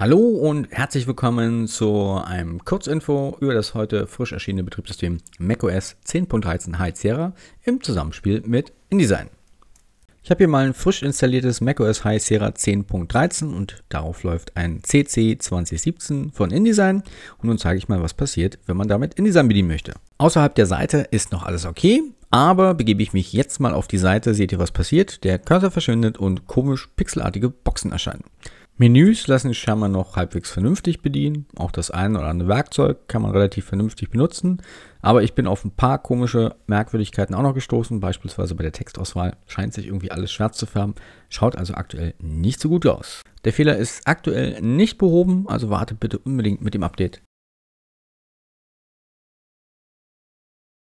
Hallo und herzlich willkommen zu einem Kurzinfo über das heute frisch erschienene Betriebssystem macOS 10.13 High Sierra im Zusammenspiel mit InDesign. Ich habe hier mal ein frisch installiertes macOS High Sierra 10.13 und darauf läuft ein CC 2017 von InDesign und nun zeige ich mal, was passiert, wenn man damit InDesign bedienen möchte. Außerhalb der Seite ist noch alles okay, aber begebe ich mich jetzt mal auf die Seite, seht ihr, was passiert. Der Cursor verschwindet und komisch pixelartige Boxen erscheinen. Menüs lassen sich scheinbar noch halbwegs vernünftig bedienen. Auch das eine oder andere Werkzeug kann man relativ vernünftig benutzen. Aber ich bin auf ein paar komische Merkwürdigkeiten auch noch gestoßen. Beispielsweise bei der Textauswahl scheint sich irgendwie alles schwarz zu färben. Schaut also aktuell nicht so gut aus. Der Fehler ist aktuell nicht behoben, also wartet bitte unbedingt mit dem Update